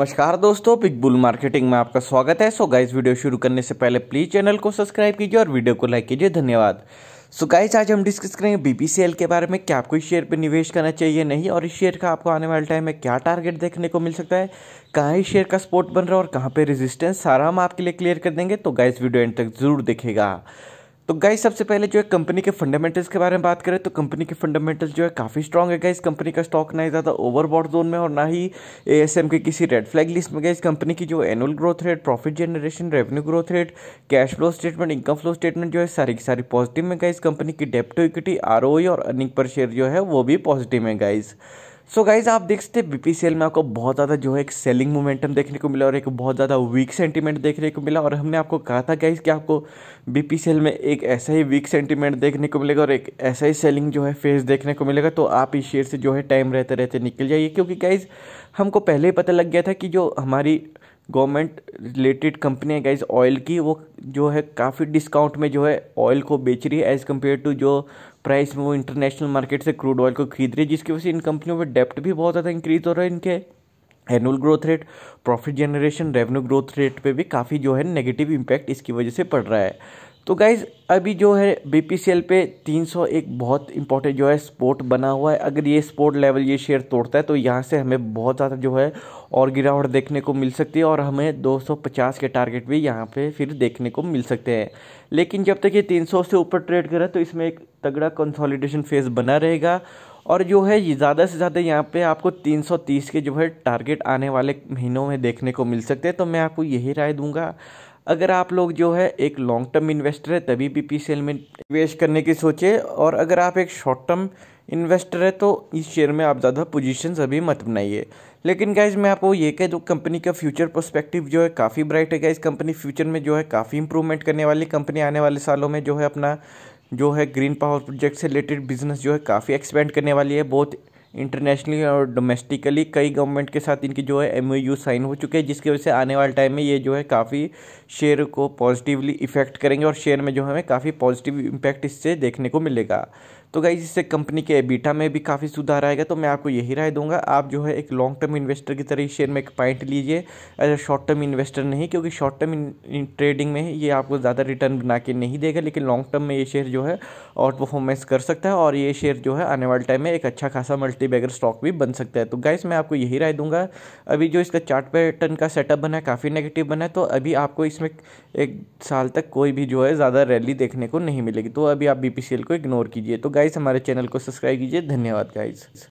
नमस्कार दोस्तों pick bull marketing में आपका स्वागत है सो गाइस वीडियो शुरू करने से पहले प्लीज चैनल को सब्सक्राइब कीजिए और वीडियो को लाइक कीजिए धन्यवाद सो गाइस आज हम डिस्कस करेंगे बीपीसीएल के बारे में क्या आपको इस शेयर पर निवेश करना चाहिए नहीं और इस शेयर का आपको आने वाले टाइम में क्या टारगेट देखने को मिल सकता है कहाँ इस शेयर का स्पोर्ट बन रहा है और कहाँ पर रेजिस्टेंस सारा हम आपके लिए क्लियर कर देंगे तो गाइस वीडियो एंड तक जरूर देखेगा तो गाइस सबसे पहले जो है कंपनी के फंडामेंटल्स के बारे में बात करें तो कंपनी के फंडामेंटल्स जो है काफ़ी स्ट्रॉग है गाइस कंपनी का स्टॉक ना ही ज़्यादा ओवरबॉड जोन में और ना ही ए एस एम के किसी रेड फ्लैग लिस्ट में गाइस कंपनी की जो annual growth rate profit generation revenue growth rate cash flow statement income flow statement जो है सारी की सारी पॉजिटिव में गाइस कंपनी की डेप्टो इक्विटी आर और अर्निंग पर शेयर जो है वो भी पॉजिटिव है गाइज़ सो so गाइज आप देख सकते हैं बीपीसीएल में आपको बहुत ज़्यादा जो है एक सेलिंग मोमेंटम देखने को मिला और एक बहुत ज़्यादा वीक सेंटीमेंट देखने को मिला और हमने आपको कहा था गाइज कि आपको बीपीसीएल में एक ऐसा ही वीक सेंटीमेंट देखने को मिलेगा और एक ऐसा ही सेलिंग जो है फेस देखने को मिलेगा तो आप इस शेयर से जो है टाइम रहते रहते निकल जाइए क्योंकि गाइज हमको पहले ही पता लग गया था कि जो हमारी गवर्नमेंट रिलेटेड कंपनी है गाइज ऑयल की वो जो है काफ़ी डिस्काउंट में जो है ऑयल को बेच रही है एज़ कम्पेयर टू जो प्राइस में वो इंटरनेशनल मार्केट से क्रूड ऑयल को खरीद रही है जिसकी वजह से इन कंपनियों में डेप्ट भी बहुत ज़्यादा इंक्रीज हो रहा है इनके annual growth rate profit generation revenue growth rate पे भी काफ़ी जो है नेगेटिव इम्पैक्ट इसकी वजह से पड़ रहा है तो गाइज़ अभी जो है बी पी सी एल पे सौ एक बहुत इंपॉर्टेंट जो है स्पोर्ट बना हुआ है अगर ये स्पोर्ट लेवल ये शेयर तोड़ता है तो यहाँ से हमें बहुत ज़्यादा जो है और गिरावट देखने को मिल सकती है और हमें 250 के टारगेट भी यहाँ पे फिर देखने को मिल सकते हैं लेकिन जब तक ये 300 से ऊपर ट्रेड करे तो इसमें एक तगड़ा कंसोलिडेशन फेज बना रहेगा और जो है ये ज़्यादा से ज़्यादा यहाँ पे आपको 330 के जो है टारगेट आने वाले महीनों में देखने को मिल सकते हैं तो मैं आपको यही राय दूंगा अगर आप लोग जो है एक लॉन्ग टर्म इन्वेस्टर है तभी बी पी में निवेश करने की सोचे और अगर आप एक शॉर्ट टर्म इन्वेस्टर है तो इस शेयर में आप ज़्यादा पोजीशन अभी मत बनाइए लेकिन गाइज मैं आपको ये कह दूँ कंपनी का फ्यूचर प्रोस्पेक्टिव जो है काफ़ी ब्राइट है गाइज कंपनी फ्यूचर में जो है काफ़ी इंप्रूवमेंट करने वाली कंपनी आने वाले सालों में जो है अपना जो है ग्रीन पावर प्रोजेक्ट से रिलेटेड बिजनेस जो है काफ़ी एक्सपेंड करने वाली है बहुत इंटरनेशनली और डोमेस्टिकली कई गवर्नमेंट के साथ इनकी जो है एम यू साइन हो चुके हैं जिसकी वजह से आने वाले टाइम में ये जो है काफ़ी शेयर को पॉजिटिवली इफेक्ट करेंगे और शेयर में जो हमें काफ़ी पॉजिटिव इम्पैक्ट इससे देखने को मिलेगा तो गाइज इससे कंपनी के बीटा में भी काफ़ी सुधार आएगा तो मैं आपको यही राय दूंगा आप जो है एक लॉन्ग टर्म इन्वेस्टर की तरह शेयर में एक पॉइंट लीजिए as a short term investor नहीं क्योंकि शॉर्ट टर्म ट्रेडिंग में ये आपको ज़्यादा रिटर्न बना के नहीं देगा लेकिन लॉन्ग टर्म में ये शेयर जो है आउट परफॉर्मेंस कर सकता है और ये शेयर जो है आने वाले टाइम में एक अच्छा खासा मल्टी बैगर स्टॉक भी बन सकता है तो गाइज मैं आपको यही राय दूंगा अभी जो इसका चार्ट पैटर्न का सेटअप बना है काफ़ी नेगेटिव बना है तो अभी आपको इसमें एक साल तक कोई भी जो है ज़्यादा रैली देखने को नहीं मिलेगी तो अभी आप बी को इग्नोर कीजिए तो गाइस हमारे चैनल को सब्सक्राइब कीजिए धन्यवाद गाइस